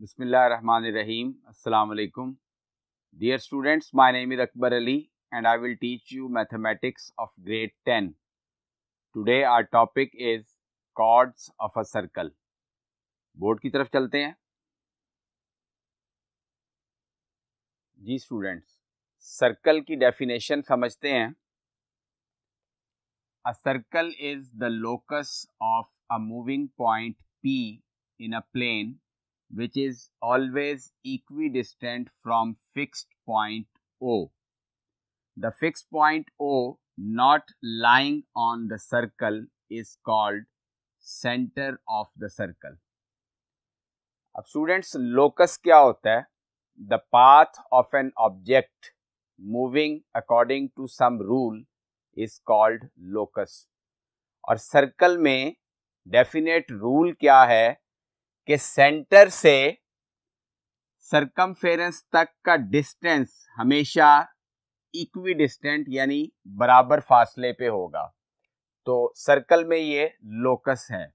बसमीम्सम dear students my name is Akbar Ali and I will teach you mathematics of grade ten today our topic is chords of a circle board की तरफ चलते हैं जी students circle की definition समझते हैं A circle is the locus of a moving point P in a plane which is always equidistant from fixed point O. The fixed point O not lying on the circle is called center of the circle. अब students, locus क्या होता The path of an object moving according to some rule. Is called locus और circle में definite rule क्या है कि centre से circumference तक का डिस्टेंस हमेशा इक्वी डिस्टेंट यानी बराबर फासले पे होगा तो सर्कल में ये लोकस है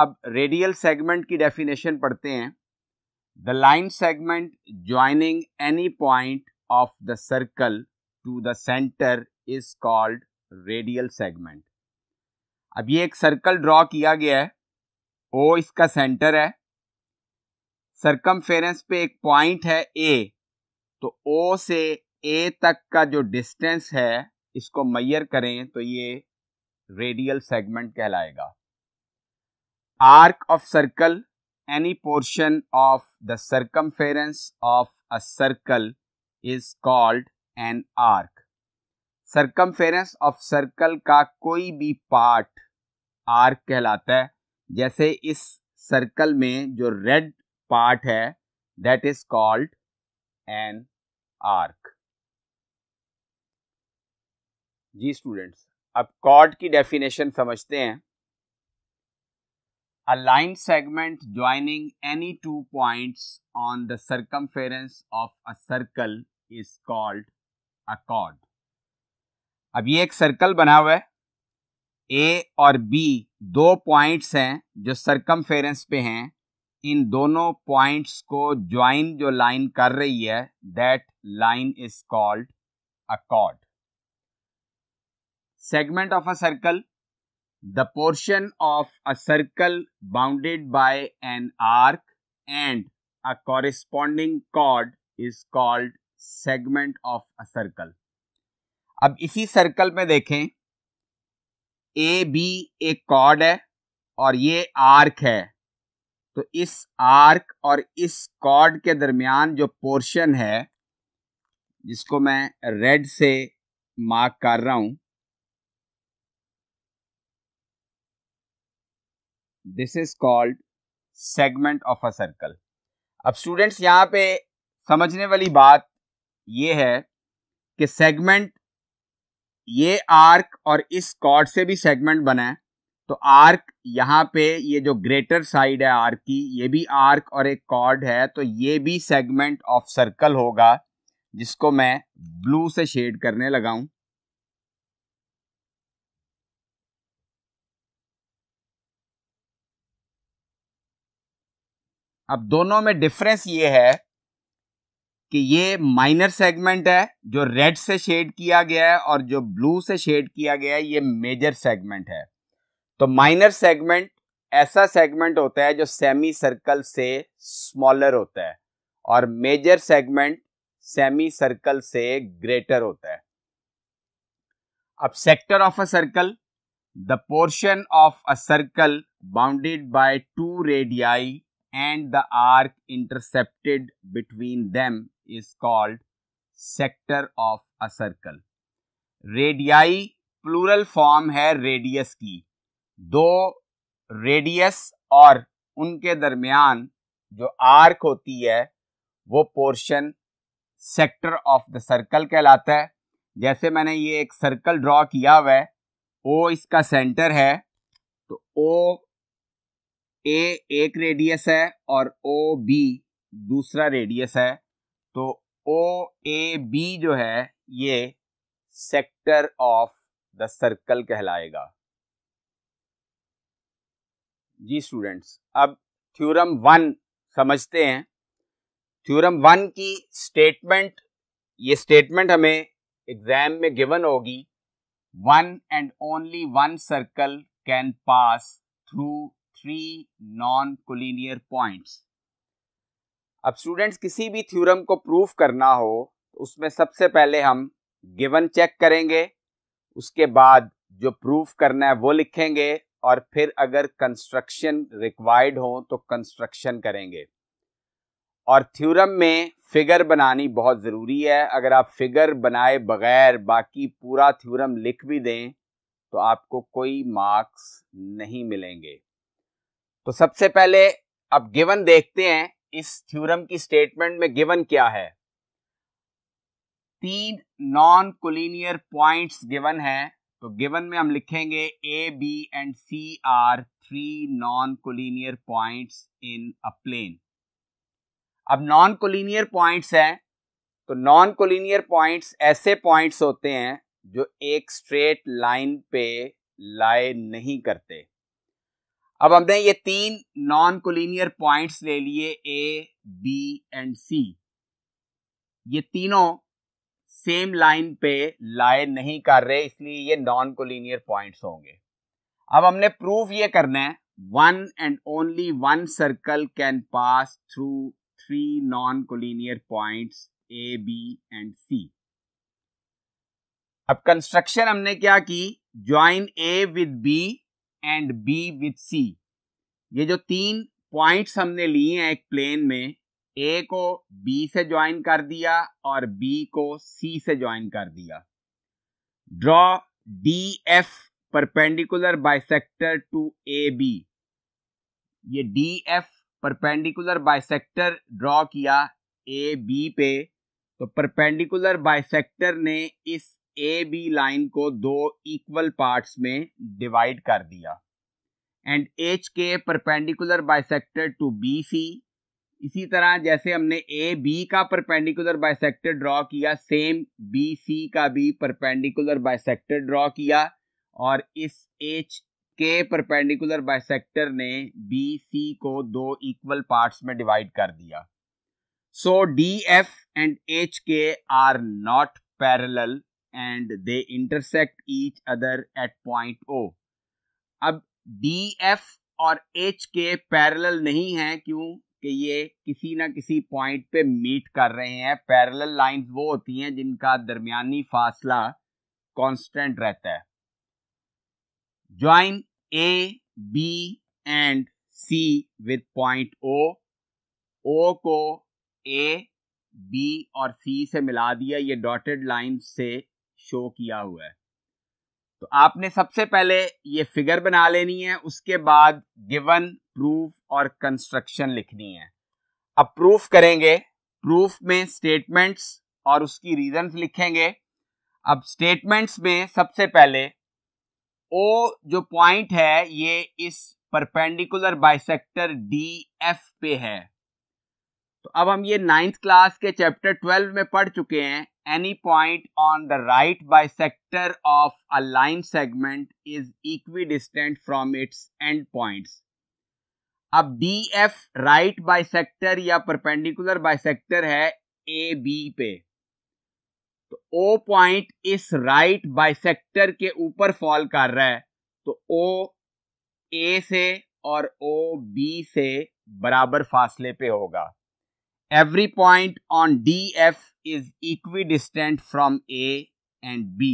अब रेडियल सेगमेंट की डेफिनेशन पढ़ते हैं the line segment joining any point of the circle to the centre is called radial segment अब ये एक सर्कल ड्रॉ किया गया है ओ इसका सेंटर है सर्कम पे एक पॉइंट है ए तो ओ से ए तक का जो डिस्टेंस है इसको मैयर करें तो ये रेडियल सेगमेंट कहलाएगा arc of circle any portion of the circum of a circle is called an arc circumference of circle का कोई भी पार्ट आर्क कहलाता है जैसे इस सर्कल में जो रेड पार्ट है that is called an arc जी स्टूडेंट्स अब कॉर्ड की डेफिनेशन समझते हैं a line segment joining any two points on the circumference of a circle is called a chord अब ये एक सर्कल बना हुआ है ए और बी दो पॉइंट्स हैं जो सरकम पे हैं इन दोनों पॉइंट्स को ज्वाइन जो लाइन कर रही है that line is called a chord segment of a circle the portion of a circle bounded by an arc and a corresponding chord is called segment of a circle अब इसी circle में देखें A B एक cord है और ये arc है तो इस आर्क और इस कॉर्ड के दरमियान जो पोर्शन है जिसको मैं रेड से मार्क कर रहा हूं this is called segment of a circle अब स्टूडेंट्स यहां पे समझने वाली बात यह है कि सेगमेंट ये आर्क और इस कॉर्ड से भी सेगमेंट बना है तो आर्क यहाँ पे ये जो ग्रेटर साइड है आर्क की ये भी आर्क और एक कॉर्ड है तो ये भी सेगमेंट ऑफ सर्कल होगा जिसको मैं ब्लू से शेड करने लगा हूं अब दोनों में डिफरेंस ये है कि ये माइनर सेगमेंट है जो रेड से शेड किया गया है और जो ब्लू से शेड किया गया है ये मेजर सेगमेंट है तो माइनर सेगमेंट ऐसा सेगमेंट होता है जो सेमी सर्कल से स्मॉलर होता है और मेजर सेगमेंट सेमी सर्कल से ग्रेटर होता है अब sector of a circle the portion of a circle bounded by two radii and the arc intercepted between them is called sector of a circle. Radii plural form है radius की दो radius और उनके दरमियान जो arc होती है वो portion sector of the circle कहलाता है जैसे मैंने ये एक सर्कल ड्रॉ किया हुआ है ओ इसका सेंटर है तो ओ ए एक रेडियस है और ओ बी दूसरा रेडियस है तो ओ ए बी जो है ये सेक्टर ऑफ द सर्कल कहलाएगा जी स्टूडेंट्स अब थ्योरम वन समझते हैं थ्योरम वन की स्टेटमेंट ये स्टेटमेंट हमें एग्जाम में गिवन होगी one and only one circle can pass through three non collinear points अब स्टूडेंट्स किसी भी थ्योरम को प्रूफ करना हो तो उसमें सबसे पहले हम गिवन चेक करेंगे उसके बाद जो प्रूफ करना है वो लिखेंगे और फिर अगर कंस्ट्रक्शन रिक्वायर्ड हो तो कंस्ट्रक्शन करेंगे और थ्योरम में फिगर बनानी बहुत ज़रूरी है अगर आप फिगर बनाए बगैर बाकी पूरा थ्योरम लिख भी दें तो आपको कोई मार्क्स नहीं मिलेंगे तो सबसे पहले अब गिवन देखते हैं इस थ्योरम की स्टेटमेंट में गिवन क्या है तीन नॉन कोलिनियर पॉइंट्स गिवन है तो गिवन में हम लिखेंगे A B and C are three non collinear points in a plane अब नॉन कोलिनियर पॉइंट्स हैं तो नॉन कोलिनियर पॉइंट्स ऐसे पॉइंट्स होते हैं जो एक स्ट्रेट लाइन पे लाए नहीं करते अब हमने ये तीन नॉन कोलिनियर पॉइंट्स ले लिए ए बी एंड सी ये तीनों सेम लाइन पे लाए नहीं कर रहे इसलिए ये नॉन कोलिनियर पॉइंट्स होंगे अब हमने प्रूफ ये करना है one and only one circle can pass through three non collinear points A B and C अब कंस्ट्रक्शन हमने क्या की join A with B and B with C ये जो तीन पॉइंट्स हमने लिए हैं एक प्लेन में ए को बी से ज्वाइन कर दिया और बी को सी से ज्वाइन कर दिया draw D F perpendicular bisector to A B ये D F perpendicular bisector draw किया ए बी पे तो परपेंडिकुलर बाइसेक्टर ने इस ए बी लाइन को दो इक्वल पार्ट्स में डिवाइड कर दिया and H K perpendicular bisector to B C इसी तरह जैसे हमने ए बी का परपेंडिकुलर बाइसेक्टर ड्रॉ किया सेम बी सी का भी परपेंडिकुलर बाइसेक्टर ड्रॉ किया और इस एच के परपेंडिकुलर बाइसेक्टर ने बी सी को दो इक्वल पार्ट्स में डिवाइड कर दिया so D F and H K are not parallel and they intersect each other at point O अब डी एफ और एच के पैरेलल नहीं है क्यों कि ये किसी ना किसी पॉइंट पे मीट कर रहे हैं पैरेलल लाइंस वो होती हैं जिनका दरमियानी फासला कांस्टेंट रहता है join A B and C with point O O को ए बी और सी से मिला दिया ये डॉटेड लाइन से शो किया हुआ है तो आपने सबसे पहले ये फिगर बना लेनी है उसके बाद गिवन प्रूफ और कंस्ट्रक्शन लिखनी है अब प्रूफ करेंगे प्रूफ में स्टेटमेंट्स और उसकी रीजंस लिखेंगे अब स्टेटमेंट्स में सबसे पहले ओ जो पॉइंट है ये इस परपेंडिकुलर बाइसेक्टर डी एफ पे है तो अब हम ये नाइन्थ क्लास के चैप्टर ट्वेल्व में पढ़ चुके हैं any point on the right bisector of a line segment is equidistant from its end point अब D F right bisector या परपेंडिकुलर सेक्टर है ए बी पे तो ओ पॉइंट इस राइट सेक्टर के ऊपर fall कर रहा है तो ओ ए से और ओ बी से बराबर फासले पे होगा every point on DF is equidistant from A and B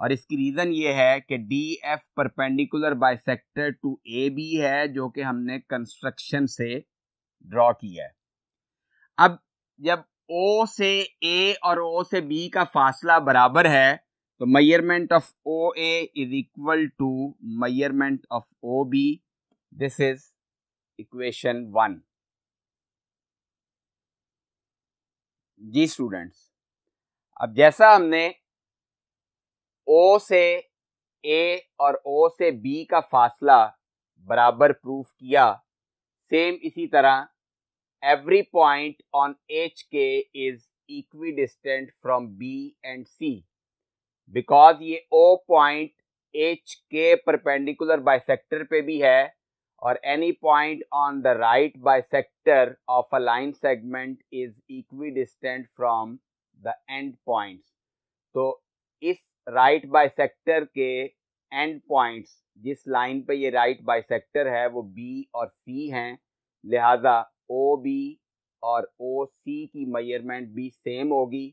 और इसकी रीज़न ये है कि D F perpendicular bisector to A B है जो कि हमने कंस्ट्रक्शन से ड्रॉ किया है अब जब ओ से ए और ओ से बी का फासला बराबर है तो measurement of O A is equal to measurement of O B this is equation one जी स्टूडेंट्स अब जैसा हमने ओ से ए और ओ से बी का फासला बराबर प्रूफ किया सेम इसी तरह every point on H K is equidistant from B and C because ये O point H K perpendicular bisector पे भी है point on the right bisector of a line segment is equidistant from the end points तो इस right bi bisector के end points जिस line पे ये राइट बाई बाइसेक्टर है वो बी और सी हैं लिहाजा ओ बी और ओ सी की मयरमेंट भी सेम होगी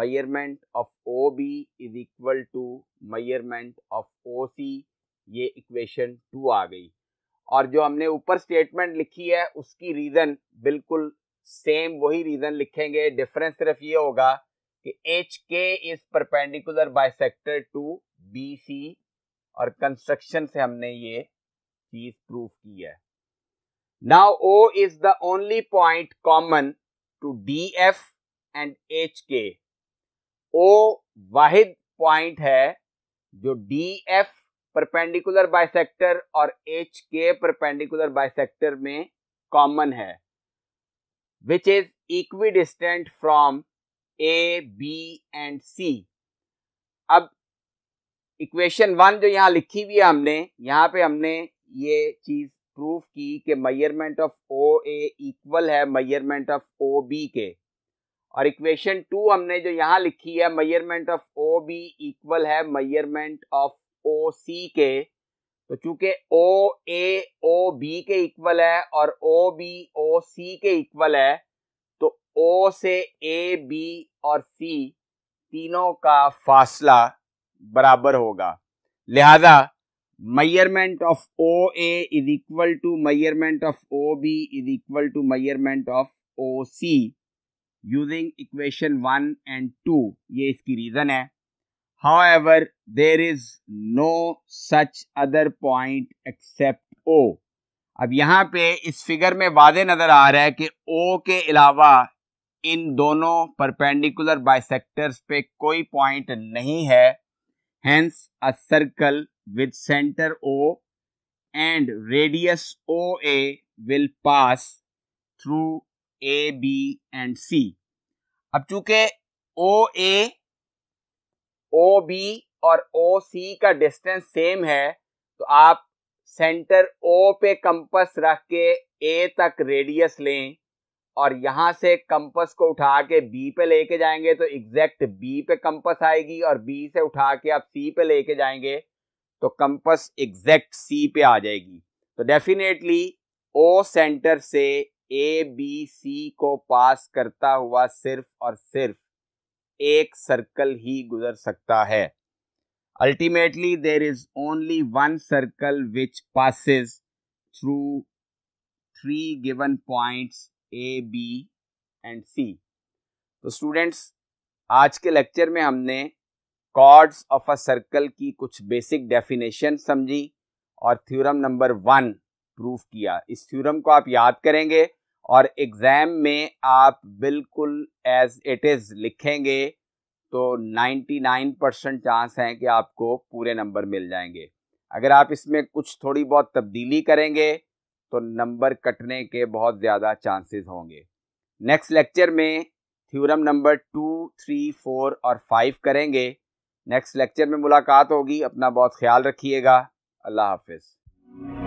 measurement of O B is equal to measurement of O C ये इक्वेशन टू आ गई और जो हमने ऊपर स्टेटमेंट लिखी है उसकी रीज़न बिल्कुल सेम वही रीज़न लिखेंगे डिफरेंस सिर्फ ये होगा कि H K is perpendicular sector to B C और कंस्ट्रक्शन से हमने ये चीज प्रूफ की है now O is the only point common to D F and H K O वाहिद पॉइंट है जो डी एफ परपेंडिकुलर बाइसेक्टर और एच के परपेंडिकुलर बाइसेक्टर में कॉमन है which is equidistant from A B and C अब equation one जो यहाँ लिखी हुई है हमने यहाँ पे हमने ये चीज़ प्रूफ की कि मयरमेंट ऑफ ओ ए इक्वल है मयरमेंट ऑफ ओ बी के और इक्वेशन टू हमने जो यहाँ लिखी है measurement of O B equal है मयरमेंट ऑफ ओ सी के तो चूंकि ओ ए ओ बी के इक्वल है और ओ बी ओ सी के इक्वल है तो ओ से ए बी और सी तीनों का फासला बराबर होगा लिहाजा measurement of O A is equal to measurement of O B is equal to measurement of O C using equation one and two ये इसकी रीजन है However, there is no such other point except O. अब यहाँ पे इस figure में वादे नज़र आ रहा है कि O के अलावा इन दोनों परपेंडिकुलर बाइसेक्टर्स पे कोई पॉइंट नहीं है hence a circle with centre O and radius O A will pass through A B and C अब चूंकि ओ ए ओ बी और ओ सी का डिस्टेंस सेम है तो आप सेंटर ओ पे कंपस रख के ए तक रेडियस लें और यहाँ से कंपस को उठा के बी पे लेके जाएंगे तो एग्जैक्ट बी पे कंपस आएगी और बी से उठा के आप सी पे लेके जाएंगे तो कंपस एग्जैक्ट सी पे आ जाएगी तो डेफिनेटली ओ सेंटर से ए बी सी को पास करता हुआ सिर्फ और सिर्फ एक सर्कल ही गुजर सकता है ultimately there is only one circle which passes through three given points A B and C तो स्टूडेंट्स आज के लेक्चर में हमने कॉर्ड्स ऑफ अ सर्कल की कुछ बेसिक डेफिनेशन समझी और थ्योरम नंबर वन प्रूफ किया इस थ्योरम को आप याद करेंगे और एग्ज़ाम में आप बिल्कुल एज इट इज़ लिखेंगे तो 99 परसेंट चांस हैं कि आपको पूरे नंबर मिल जाएंगे अगर आप इसमें कुछ थोड़ी बहुत तब्दीली करेंगे तो नंबर कटने के बहुत ज़्यादा चांसेस होंगे नेक्स्ट लेक्चर में theorem number two three four और फाइव करेंगे नेक्स्ट लेक्चर में मुलाकात होगी अपना बहुत ख्याल रखिएगा अल्लाह हाफिज़